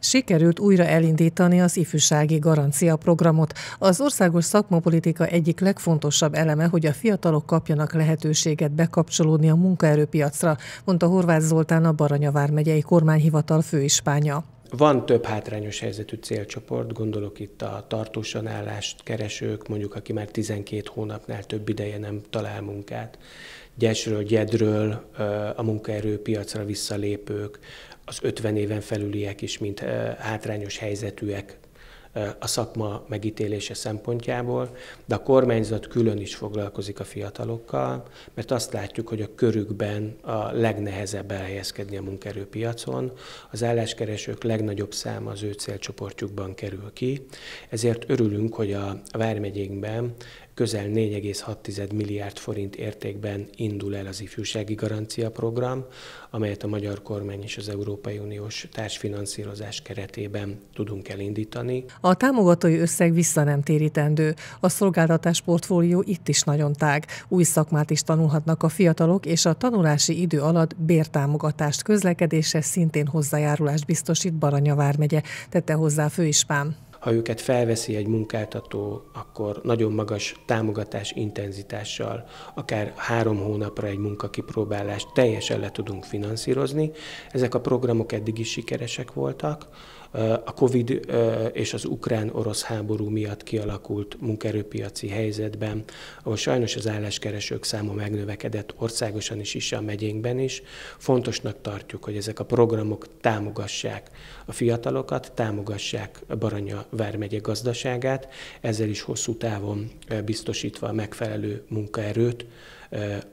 Sikerült újra elindítani az ifjúsági garancia programot. Az országos szakmapolitika egyik legfontosabb eleme, hogy a fiatalok kapjanak lehetőséget bekapcsolódni a munkaerőpiacra, mondta Horváth Zoltán a Baranyavár megyei kormányhivatal főispánya. Van több hátrányos helyzetű célcsoport, gondolok itt a tartósan állást keresők, mondjuk aki már 12 hónapnál több ideje nem talál munkát, gyesről, gyedről, a munkaerőpiacra visszalépők, az 50 éven felüliek is, mint hátrányos helyzetűek a szakma megítélése szempontjából, de a kormányzat külön is foglalkozik a fiatalokkal, mert azt látjuk, hogy a körükben a legnehezebb elhelyezkedni a munkerőpiacon, az álláskeresők legnagyobb száma az ő célcsoportjukban kerül ki, ezért örülünk, hogy a vármegyékben közel 4,6 milliárd forint értékben indul el az ifjúsági garancia program, amelyet a magyar kormány és az Európai Uniós társfinanszírozás keretében tudunk elindítani. A támogatói összeg vissza nem térítendő. A szolgáltatás portfólió itt is nagyon tág. Új szakmát is tanulhatnak a fiatalok, és a tanulási idő alatt bértámogatást közlekedése szintén hozzájárulást biztosít Baranya vármegye, tette hozzá főispán ha őket felveszi egy munkáltató, akkor nagyon magas támogatás intenzitással, akár három hónapra egy munkakipróbálást teljesen le tudunk finanszírozni. Ezek a programok eddig is sikeresek voltak. A COVID és az ukrán-orosz háború miatt kialakult munkerőpiaci helyzetben, ahol sajnos az álláskeresők száma megnövekedett országosan is, is a megyénkben is, fontosnak tartjuk, hogy ezek a programok támogassák a fiatalokat, támogassák Baranya Vármegye gazdaságát, ezzel is hosszú távon biztosítva a megfelelő munkaerőt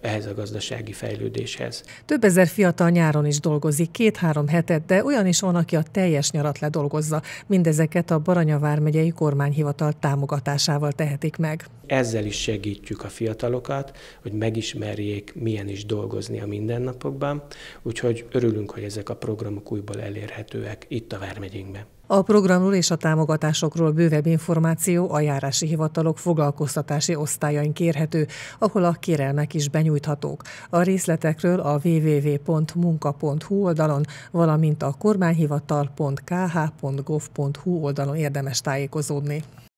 ehhez a gazdasági fejlődéshez. Több ezer fiatal nyáron is dolgozik, két-három hetet, de olyan is van, aki a teljes nyarat ledolgozza. Mindezeket a Baranya Vármegyei kormányhivatal támogatásával tehetik meg. Ezzel is segítjük a fiatalokat, hogy megismerjék, milyen is dolgozni a mindennapokban, úgyhogy örülünk, hogy ezek a programok újból elérhetőek itt a Vármegyénkben. A programról és a támogatásokról bővebb információ a járási hivatalok foglalkoztatási osztályain kérhető, ahol a kérelmek is benyújthatók. A részletekről a www.munka.hu oldalon, valamint a kormányhivatal.kh.gov.hu oldalon érdemes tájékozódni.